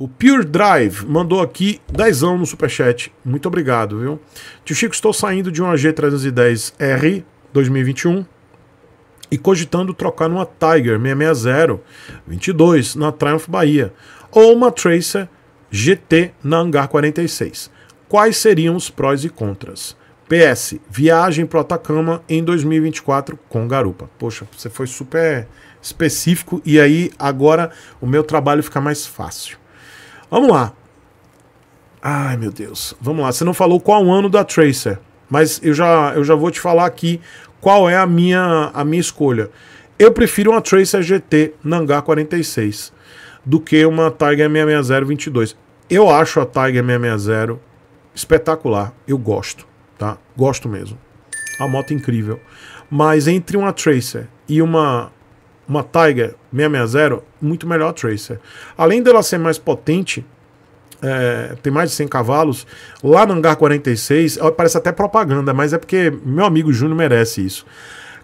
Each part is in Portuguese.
O Pure Drive mandou aqui dezão no superchat. Muito obrigado, viu? Tio Chico, estou saindo de uma G310R 2021 e cogitando trocar numa Tiger 660 22 na Triumph Bahia ou uma Tracer GT na Hangar 46. Quais seriam os prós e contras? PS, viagem pro Atacama em 2024 com garupa. Poxa, você foi super específico e aí agora o meu trabalho fica mais fácil. Vamos lá. Ai, meu Deus. Vamos lá. Você não falou qual ano da Tracer, mas eu já, eu já vou te falar aqui qual é a minha, a minha escolha. Eu prefiro uma Tracer GT Nangar 46 do que uma Tiger 660 22. Eu acho a Tiger 660 espetacular. Eu gosto, tá? Gosto mesmo. A moto é incrível. Mas entre uma Tracer e uma uma Tiger 660 muito melhor a Tracer. Além dela ser mais potente, é, tem mais de 100 cavalos, lá no Hangar 46, parece até propaganda, mas é porque meu amigo Júnior merece isso.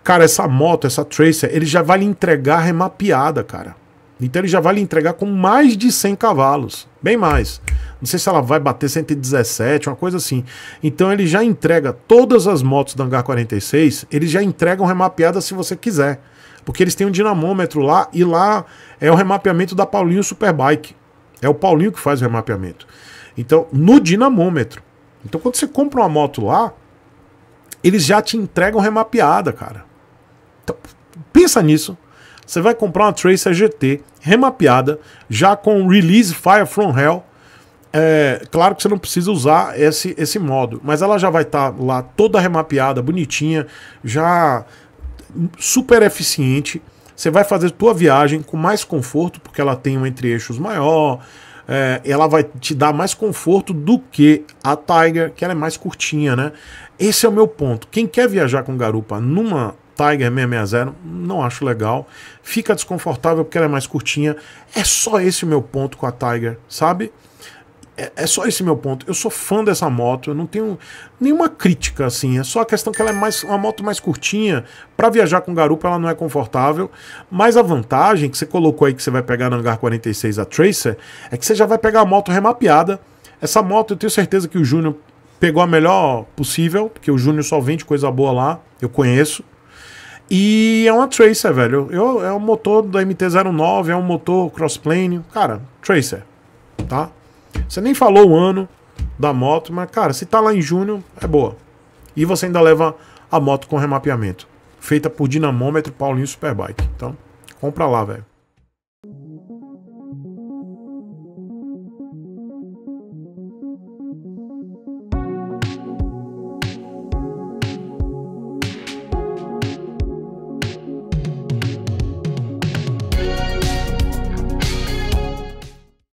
Cara, essa moto, essa Tracer, ele já vai lhe entregar remapeada, cara. Então ele já vai lhe entregar com mais de 100 cavalos, bem mais. Não sei se ela vai bater 117, uma coisa assim. Então ele já entrega todas as motos do Hangar 46, eles já entregam remapeada se você quiser. Porque eles têm um dinamômetro lá e lá é o remapeamento da Paulinho Superbike. É o Paulinho que faz o remapeamento. Então, no dinamômetro. Então, quando você compra uma moto lá, eles já te entregam remapeada, cara. Então, pensa nisso. Você vai comprar uma Tracer GT remapeada, já com Release Fire From Hell. É, claro que você não precisa usar esse, esse modo, mas ela já vai estar tá lá toda remapeada, bonitinha, já super eficiente. Você vai fazer tua viagem com mais conforto, porque ela tem um entre-eixos maior, é, ela vai te dar mais conforto do que a Tiger, que ela é mais curtinha, né? Esse é o meu ponto. Quem quer viajar com garupa numa Tiger 660, não acho legal. Fica desconfortável porque ela é mais curtinha. É só esse o meu ponto com a Tiger, sabe? É, é, só esse meu ponto. Eu sou fã dessa moto, eu não tenho nenhuma crítica assim. É só a questão que ela é mais uma moto mais curtinha para viajar com garupa, ela não é confortável. Mas a vantagem que você colocou aí que você vai pegar no hangar 46 a Tracer é que você já vai pegar a moto remapeada. Essa moto eu tenho certeza que o Júnior pegou a melhor possível, porque o Júnior só vende coisa boa lá, eu conheço. E é uma Tracer, velho. Eu, é um motor da MT-09, é um motor crossplane. Cara, Tracer, tá? Você nem falou o ano da moto, mas, cara, se tá lá em junho, é boa. E você ainda leva a moto com remapeamento. Feita por dinamômetro Paulinho Superbike. Então, compra lá, velho.